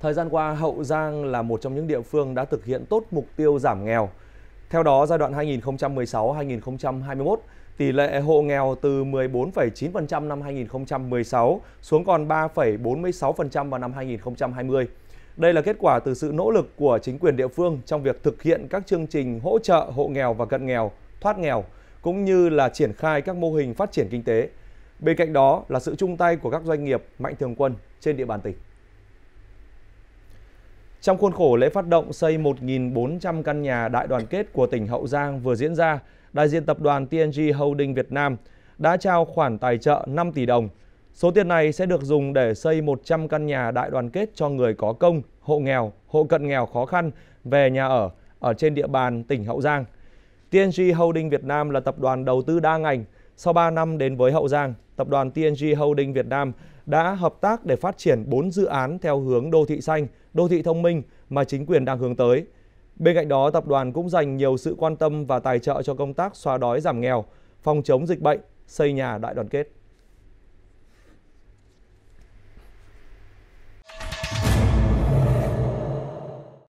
Thời gian qua, Hậu Giang là một trong những địa phương đã thực hiện tốt mục tiêu giảm nghèo. Theo đó, giai đoạn 2016-2021, tỷ lệ hộ nghèo từ 14,9% năm 2016 xuống còn 3,46% vào năm 2020. Đây là kết quả từ sự nỗ lực của chính quyền địa phương trong việc thực hiện các chương trình hỗ trợ hộ nghèo và cận nghèo, thoát nghèo, cũng như là triển khai các mô hình phát triển kinh tế. Bên cạnh đó là sự chung tay của các doanh nghiệp mạnh thường quân trên địa bàn tỉnh. Trong khuôn khổ lễ phát động xây 1.400 căn nhà đại đoàn kết của tỉnh Hậu Giang vừa diễn ra, đại diện tập đoàn TNG Holding Việt Nam đã trao khoản tài trợ 5 tỷ đồng. Số tiền này sẽ được dùng để xây 100 căn nhà đại đoàn kết cho người có công, hộ nghèo, hộ cận nghèo khó khăn về nhà ở ở trên địa bàn tỉnh Hậu Giang. TNG Holding Việt Nam là tập đoàn đầu tư đa ngành, sau 3 năm đến với Hậu Giang, tập đoàn TNG Holding Việt Nam đã hợp tác để phát triển 4 dự án theo hướng đô thị xanh, đô thị thông minh mà chính quyền đang hướng tới. Bên cạnh đó, tập đoàn cũng dành nhiều sự quan tâm và tài trợ cho công tác xóa đói giảm nghèo, phòng chống dịch bệnh, xây nhà đại đoàn kết.